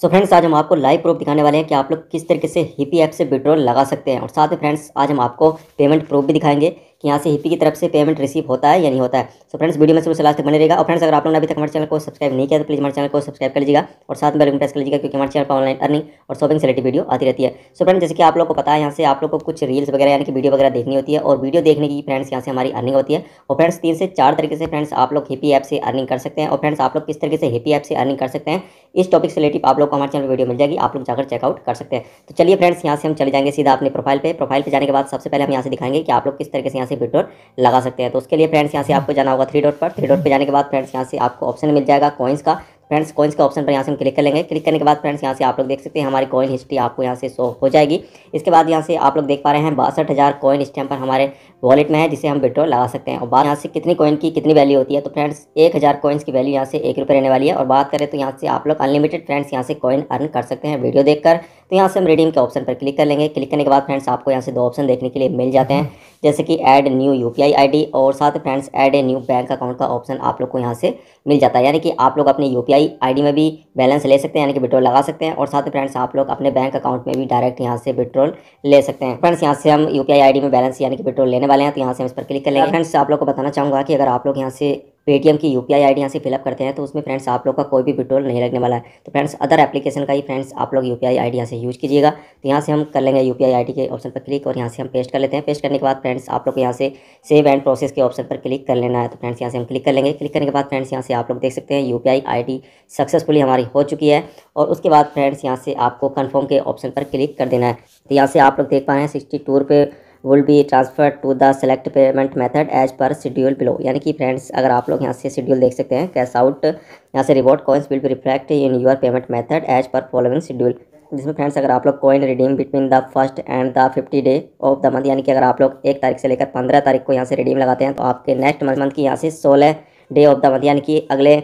so friends आज हम आपको लाइव प्रूफ दिखाने वाले हैं कि आप लोग किस तरीके से हिपी ऐप से विड्रॉल लगा सकते हैं और साथ ही फ्रेंड्स आज हम आपको पेमेंट प्रूफ भी दिखाएंगे यहाँ से हिपी की तरफ से पेमेंट रिसीव होता है या नहीं होता है सो फ्रेंड्स वीडियो में सबसे लास्ट तक बने रहेगा और फ्रेंड्स अगर आप लोगों ने अभी तक हमारे चैनल को सब्सक्राइब नहीं किया तो प्लीज़ हमारे चैनल को सब्सक्राइब कर लीजिएगा और साथ में बेल प्रेस कर लीजिएगा क्योंकि हमारे चैनल पर ऑनलाइन अर्निंग और शॉपिंग से रिलेटेड वीडियो आती रहती है सो फ्रेंड्स जैसे कि आप लोग को पता है यहाँ से आप लोग को कुछ रील्स वगैरह यानी कि वीडियो वगैरह देखनी होती है और वीडियो देखने की फ्रेंड्स यहाँ से हमारी अर्निंग होती है और फ्रेंड्स तीन से चार तरीके से फ्रेंड्स आप लोग हिपी ऐप से अर्निंग कर सकते हैं और फ्रेंड्स आप लोग किस तरीके से हिपी ऐप से अर्निंग कर सकते हैं इस टॉपिक से रिलेटेड आप लोग को हमारे चैनल वीडियो मिल जाएगी आप लोग जाकर चेकआउट कर सकते हैं तो चलिए फ्रेंड्स यहाँ से हम चले जाएंगे सीधा अपने प्रोफाइल पर प्रोफाइल पर जाने के बाद सबसे पहले हम यहाँ से दिखाएंगे कि आप लोग किस तरीके से यहाँ से पिट डोर लगा सकते हैं तो उसके लिए फ्रेंड्स यहाँ से आपको जाना होगा थ्री डॉट पर थ्री डॉट पर जाने के बाद फ्रेंड्स यहाँ से आपको ऑप्शन मिल जाएगा कॉइन्स का फ्रेंड्स कॉइन्स के ऑप्शन पर यहाँ से हम क्लिक कर लेंगे क्लिक करने के बाद फ्रेंड्स यहाँ से आप लोग देख सकते हैं हमारी कॉइन हिस्ट्री आपको यहाँ से शो हो जाएगी इसके बाद यहाँ से आप लोग देख पा रहे हैं बासठ हज़ार कॉइन इस टाइम पर हमारे वॉलेट में है जिसे हम विड्रॉ लगा सकते हैं और बाद यहाँ से कितनी कॉइन की कितनी वैल्यू होती है तो फ्रेंड्स एक हज़ार कॉइन्स की वैल्यू यहाँ से एक रुपये रहने वाली है और बात करें तो यहाँ से आप लोग अनलिमिटेड फ्रेंड्स यहाँ से कॉइन अर्न कर सकते हैं वीडियो देखकर तो यहाँ से हम रिडीम के ऑप्शन पर क्लिक कर लेंगे क्लिक करने के बाद फ्रेंड्स आपको यहाँ से दो ऑप्शन देखने के लिए मिल जाते हैं जैसे कि ऐड न्यू यू पी और साथ friends add a new bank account का ऑप्शन आप लोग को यहाँ से मिल जाता है यानी कि आप लोग अपने यू आईडी में भी बैलेंस ले सकते हैं यानी कि विड्रॉल लगा सकते हैं और साथ में फ्रेंड्स आप लोग अपने बैंक अकाउंट में भी डायरेक्ट यहाँ से विड्रॉल ले सकते हैं फ्रेंड्स यहाँ से हम यूपीआई आईडी में बैलेंस यानी कि विड्रॉल लेने वाले हैं तो यहाँ से हम इस पर क्लिक कर लेंगे फ्रेंड्स आप लोग को बताना चाहूँगा कि अगर आप लोग यहाँ से पेटीएम की U P I I D यहाँ से फिलअप करते हैं तो उसमें फ्रेंड्स आप लोग का कोई भी विड्रोल नहीं लगने वाला है तो फ्रेंड्स अदर एप्लीकेशन का ही फ्रेंड्स आप लोग यू पी आई आई यहाँ से यूज़ कीजिएगा तो यहाँ से हम कर लेंगे U P I I D के ऑप्शन पर क्लिक और यहाँ से हम पेस्ट कर लेते हैं पेस्ट करने के बाद फ्रेंड्स आप लोग यहाँ से सेव एंड प्रोसेस के ऑप्शन पर क्लिक कर लेना है तो फ्रेंड्स यहाँ से हम क्लिक कर लेंगे क्लिक करने के बाद फ्रेंड्स यहाँ से आप लोग देख सकते हैं U P I I successfully हमारी हो चुकी है और उसके बाद फ्रेंड्स यहाँ से आपको कन्फर्म के ऑप्शन पर क्लिक कर देना है तो यहाँ से आप लोग देख पा रहे हैं सिक्सटी टू रुपये will be transfer to the select payment method as per schedule below यानी कि फ्रेंड्स अगर आप लोग यहाँ से शेड्यूल देख सकते हैं कैश आउट यहाँ से reward coins will be reflect in your payment method as per following schedule जिसमें फ्रेंड्स अगर आप लोग coin redeem between the first and the fifty day of the month यानी कि अगर आप लोग एक तारीख से लेकर पंद्रह तारीख को यहाँ से रिडीम लगाते हैं तो आपके नेक्स्ट मंथ की यहाँ से सोलह डे ऑफ द मंथ यानी कि अगले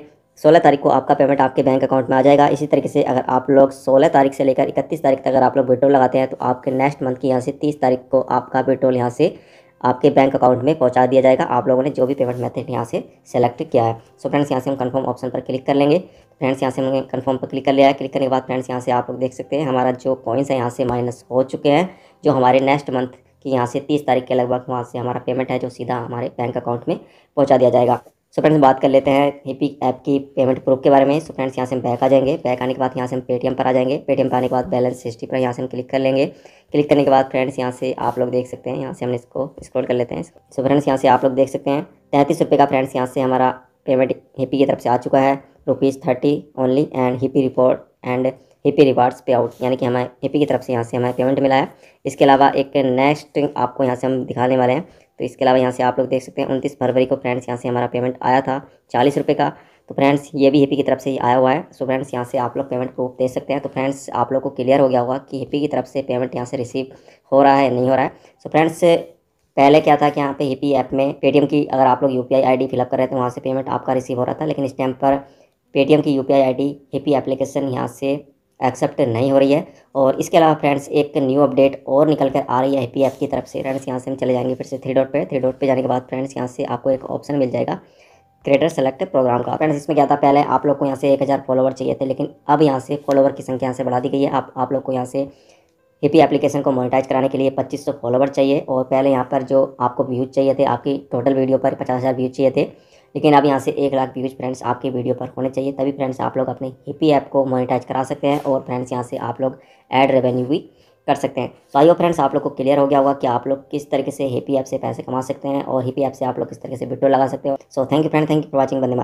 सोलह तारीख को आपका पेमेंट आपके बैंक अकाउंट में आ जाएगा इसी तरीके से अगर आप लोग सोलह तारीख से लेकर इकतीस तारीख तक अगर आप लोग पेट्रोल लगाते हैं तो आपके नेक्स्ट मंथ की यहाँ से तीस तारीख को आपका पेट्रोल यहाँ से आपके बैंक अकाउंट में पहुंचा दिया जाएगा आप लोगों ने जो भी पेमेंट मेथड यहाँ से सेलेक्ट किया है सो फ्रेंड्स यहाँ से हम कंफर्म ऑप्शन पर क्लिक कर लेंगे फ्रेंड्स यहाँ से हमने कंफर्म पर क्लिक कर लिया है क्लिक करने के बाद फ्रेंड्स यहाँ से आप लोग देख सकते हैं हमारा जो कॉइन्स है यहाँ से माइनस हो चुके हैं जो हमारे नेक्स्ट मंथ की यहाँ से तीस तारीख के लगभग वहाँ से हमारा पेमेंट है जो सीधा हमारे बैंक अकाउंट में पहुँचा दिया जाएगा सो फ्रेंड्स बात कर लेते हैं हिपी ऐप की पेमेंट प्रूफ के बारे में सो फ्रेंड्स यहाँ से हम बैक आ जाएंगे बैक आने के बाद यहाँ से हम पेटीएम पर आ जाएंगे पेटीएम पर आने के बाद बैलेंस हिस्ट्री पर यहाँ से हम क्लिक कर लेंगे क्लिक करने के बाद फ्रेंड्स यहाँ से आप लोग देख सकते हैं यहाँ से हम इसको स्क्रॉल कर लेते हैं सो फ्रेंड्स यहाँ से आप लोग देख सकते हैं तैंतीस रुपये का फ्रेंड्स यहाँ से हमारा पेमेंट हिपी की तरफ से आ चुका है rupees thirty only and Hipi report and happy rewards pay out यानी कि हमें हैप्पी की तरफ से यहाँ से हमें पेमेंट मिला है इसके अलावा एक नेक्स्ट आपको यहाँ से हम दिखाने वाले हैं तो इसके अलावा यहाँ से आप लोग देख सकते हैं उनतीस फरवरी को फ्रेंड्स यहाँ से हमारा पेमेंट आया था चालीस रुपये का तो फ्रेंड्स ये भी हैप्पी की तरफ से ही आया हुआ है सो फ्रेंड्स यहाँ से आप लोग पेमेंट प्रूफ दे सकते हैं तो फ्रेंड्स आप लोग को क्लियर हो गया होगा कि हैप्पी की तरफ से पेमेंट यहाँ से रिसीव हो रहा है नहीं हो रहा है सो फ्रेंड्स पहले क्या था कि यहाँ पे हिपी ऐप में पेटीएम की अगर आप लोग U P I I D fill up कर रहे थे वहाँ से पेमेंट आपका रिसीव हो रहा था लेकिन इस टाइम पर पेटीएम की U P I I D Hipi application यहाँ से एक्सेप्ट नहीं हो रही है और इसके अलावा फ्रेंड्स एक न्यू अपडेट और निकल कर आ रही है आई की तरफ से फ्रेंड्स यहाँ से हम चले जाएंगे फिर से थ्री डॉट पर थ्री डॉट पर जाने के बाद फ्रेंड्स यहाँ से आपको एक ऑप्शन मिल जाएगा क्रिएटर सेलेक्ट प्रोग्राम का फ्रेंड्स इसमें क्या था पहले आप लोग को यहाँ से एक हज़ार फॉलोवर चाहिए थे लेकिन अब यहाँ से फॉलोवर की संख्या यहाँ से बढ़ा दी गई है आप आप लोग को यहाँ से हिपी एप्लीकेशन को मोनिटाइज़ कराने के लिए 2500 फॉलोवर चाहिए और पहले यहाँ पर जो आपको व्यूज चाहिए थे आपकी टोटल वीडियो पर पचास हज़ार व्यूज चाहिए थे लेकिन अब यहाँ से एक लाख व्यूज फ्रेंड्स आपके वीडियो पर होने चाहिए तभी फ्रेंड्स आप लोग अपने हिपी ऐप को मोनिटाइज करा सकते हैं और फ्रेंड्स यहाँ से आप लोग एड रेवेन्यू भी कर सकते हैं तो आइयो फ्रेंड्स आप लोग को क्लियर हो गया होगा कि आप लोग किस तरीके से हिपी ऐप से पैसे कमा सकते हैं और हिपी ऐप से आप लोग किस तरीके से वीडियो लगा सकते हो so thank you friend thank you for watching बंदे